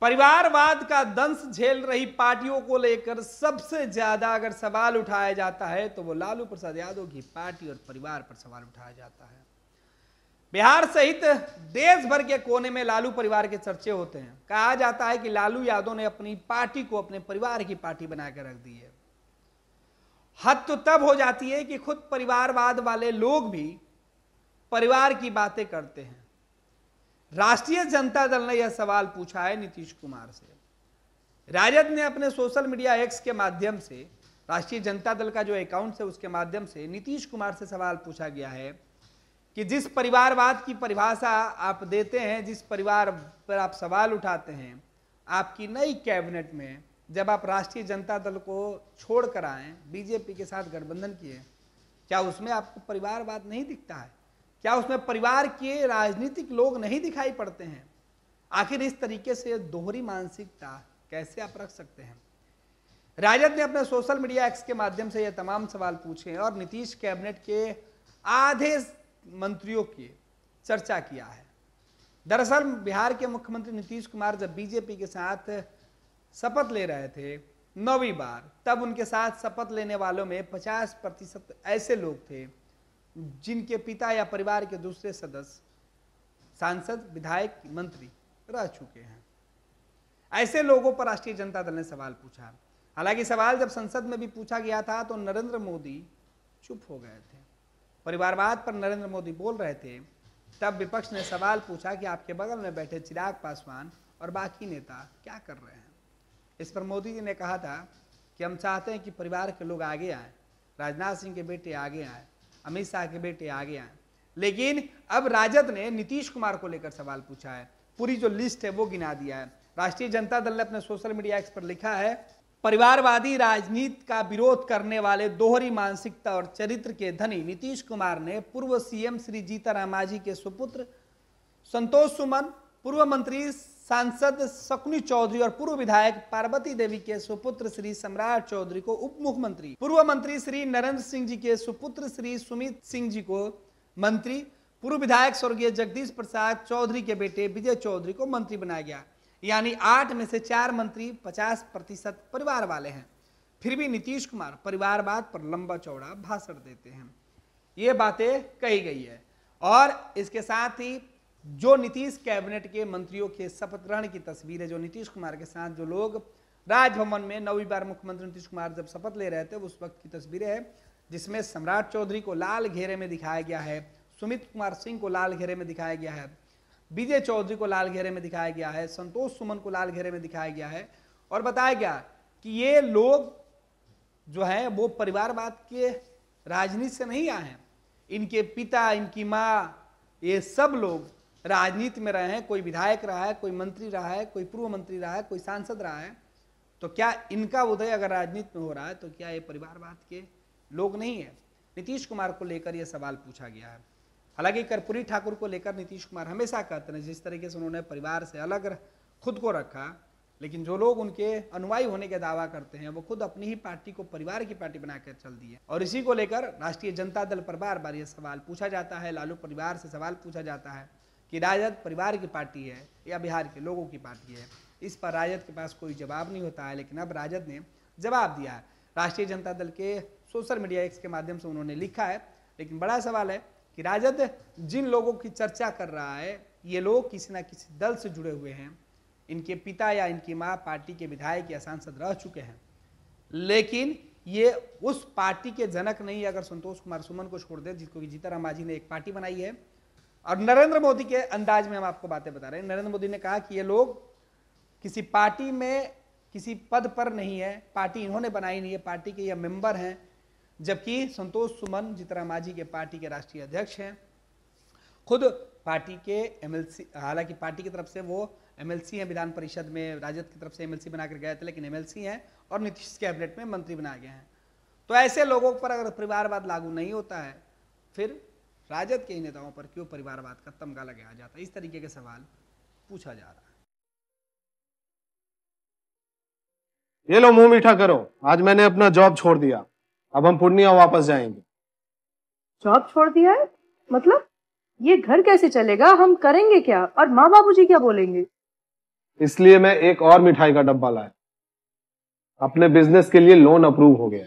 परिवारवाद का दंश झेल रही पार्टियों को लेकर सबसे ज्यादा अगर सवाल उठाया जाता है तो वो लालू प्रसाद यादव की पार्टी और परिवार पर सवाल उठाया जाता है बिहार सहित देश भर के कोने में लालू परिवार के चर्चे होते हैं कहा जाता है कि लालू यादव ने अपनी पार्टी को अपने परिवार की पार्टी बनाकर रख दी है हद तो तब हो जाती है कि खुद परिवारवाद वाले लोग भी परिवार की बातें करते हैं राष्ट्रीय जनता दल ने यह सवाल पूछा है नीतीश कुमार से राजद ने अपने सोशल मीडिया एक्स के माध्यम से राष्ट्रीय जनता दल का जो अकाउंट है उसके माध्यम से नीतीश कुमार से सवाल पूछा गया है कि जिस परिवारवाद की परिभाषा आप देते हैं जिस परिवार पर आप सवाल उठाते हैं आपकी नई कैबिनेट में जब आप राष्ट्रीय जनता दल को छोड़ कर बीजेपी के साथ गठबंधन किए क्या उसमें आपको परिवारवाद नहीं दिखता है क्या उसमें परिवार के राजनीतिक लोग नहीं दिखाई पड़ते हैं आखिर इस तरीके से दोहरी मानसिकता कैसे आप रख सकते हैं राजद ने अपने सोशल मीडिया एक्स के माध्यम से यह तमाम सवाल पूछे और नीतीश कैबिनेट के आधे मंत्रियों की चर्चा किया है दरअसल बिहार के मुख्यमंत्री नीतीश कुमार जब बीजेपी के साथ शपथ ले रहे थे नौवीं बार तब उनके साथ शपथ लेने वालों में 50 प्रतिशत ऐसे लोग थे जिनके पिता या परिवार के दूसरे सदस्य सांसद विधायक मंत्री रह चुके हैं ऐसे लोगों पर राष्ट्रीय जनता दल ने सवाल पूछा हालांकि सवाल जब संसद में भी पूछा गया था तो नरेंद्र मोदी चुप हो गए थे परिवारवाद पर नरेंद्र मोदी बोल रहे थे तब विपक्ष ने सवाल पूछा कि आपके बगल में बैठे चिराग पासवान और बाकी नेता क्या कर रहे हैं इस पर मोदी जी ने कहा था कि हम चाहते हैं कि परिवार के लोग आगे आए राजनाथ सिंह के बेटे आगे आए अमित शाह के बेटे आ गया लेकिन अब राजद ने नीतीश कुमार को लेकर सवाल पूछा है पूरी जो लिस्ट है वो गिना दिया है राष्ट्रीय जनता दल ने अपने सोशल मीडिया एक्स पर लिखा है परिवारवादी राजनीति का विरोध करने वाले दोहरी मानसिकता और चरित्र के धनी नीतीश कुमार ने पूर्व सीएम श्री जीता रामाजी के सुपुत्र संतोष सुमन पूर्व मंत्री सांसद शकुनी चौधरी और पूर्व विधायक पार्वती देवी के सुपुत्र श्री सम्राट चौधरी को उप मुख्यमंत्री पूर्व मंत्री श्री नरेंद्र सिंह जी के सुपुत्र श्री सुमित सिंह जी को मंत्री पूर्व विधायक स्वर्गीय जगदीश प्रसाद चौधरी के बेटे विजय चौधरी को मंत्री बनाया गया यानी आठ में से चार मंत्री पचास प्रतिशत परिवार वाले हैं फिर भी नीतीश कुमार परिवारवाद पर लंबा चौड़ा भाषण देते हैं ये बातें कही गई है और इसके साथ ही जो नीतीश कैबिनेट के मंत्रियों के शपथ ग्रहण की तस्वीर है जो नीतीश कुमार के साथ जो लोग राजभवन में नौवीं बार मुख्यमंत्री नीतीश कुमार जब शपथ ले रहे थे उस वक्त की तस्वीरें हैं जिसमें सम्राट चौधरी को लाल घेरे में दिखाया गया है सुमित कुमार सिंह को लाल घेरे में दिखाया गया है विजय चौधरी को लाल घेरे में दिखाया गया है संतोष सुमन को लाल घेरे में दिखाया गया है और बताया गया कि ये लोग जो है वो परिवारवाद के राजनीति से नहीं आए हैं इनके पिता इनकी माँ ये सब लोग राजनीति में रहे हैं कोई विधायक रहा है कोई मंत्री रहा है कोई पूर्व मंत्री रहा है कोई सांसद रहा है तो क्या इनका उदय अगर राजनीति में हो रहा है तो क्या ये परिवारवाद के लोग नहीं है नीतीश कुमार को लेकर यह सवाल पूछा गया है हालांकि कर्पूरी ठाकुर को लेकर नीतीश कुमार हमेशा कहते हैं जिस तरीके से उन्होंने परिवार से अलग खुद को रखा लेकिन जो लोग उनके अनुवाई होने का दावा करते हैं वो खुद अपनी ही पार्टी को परिवार की पार्टी बनाकर चल दी है और इसी को लेकर राष्ट्रीय जनता दल पर बार बार यह सवाल पूछा जाता है लालू परिवार से सवाल पूछा जाता है कि राजद परिवार की पार्टी है या बिहार के लोगों की पार्टी है इस पर राजद के पास कोई जवाब नहीं होता है लेकिन अब राजद ने जवाब दिया है राष्ट्रीय जनता दल के सोशल मीडिया एक्स के माध्यम से उन्होंने लिखा है लेकिन बड़ा सवाल है कि राजद जिन लोगों की चर्चा कर रहा है ये लोग किसी ना किसी दल से जुड़े हुए हैं इनके पिता या इनकी माँ पार्टी के विधायक या सांसद रह चुके हैं लेकिन ये उस पार्टी के जनक नहीं अगर संतोष कुमार सुमन को छोड़ दे जिसको कि जीताराम माझी ने एक पार्टी बनाई है और नरेंद्र मोदी के अंदाज में हम आपको बातें बता रहे हैं नरेंद्र मोदी ने कहा कि ये लोग किसी पार्टी में किसी पद पर नहीं है पार्टी इन्होंने बनाई नहीं है पार्टी के ये मेंबर हैं जबकि संतोष सुमन माझी के पार्टी के राष्ट्रीय अध्यक्ष हैं खुद पार्टी के एमएलसी हालांकि पार्टी की तरफ से वो एमएलसी हैं विधान परिषद में राजद की तरफ से एमएलसी बनाकर गए थे लेकिन एमएलसी हैं और नीतीश कैबिनेट में मंत्री बनाए गए हैं तो ऐसे लोगों पर अगर परिवारवाद लागू नहीं होता है फिर राजद के नेताओं पर क्यों परिवारवाद का तमगा लगाया जाता है इस तरीके के सवाल पूछा जा रहा है ये लो मुंह मीठा करो आज मैंने अपना जॉब छोड़ दिया अब हम पूर्णिया वापस जाएंगे जॉब छोड़ दिया है मतलब ये घर कैसे चलेगा हम करेंगे क्या और माँ बाबू जी क्या बोलेंगे इसलिए मैं एक और मिठाई का डब्बा लाया अपने बिजनेस के लिए लोन अप्रूव हो गया